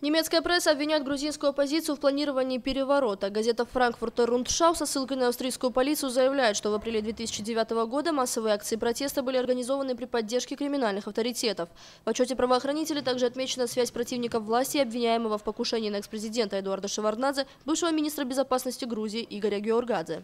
Немецкая пресса обвиняет грузинскую оппозицию в планировании переворота. Газета «Франкфуртер Рундшау» со ссылкой на австрийскую полицию заявляет, что в апреле 2009 года массовые акции протеста были организованы при поддержке криминальных авторитетов. В отчете правоохранителей также отмечена связь противников власти и обвиняемого в покушении на экс-президента Эдуарда Шеварднадзе, бывшего министра безопасности Грузии Игоря Георгадзе.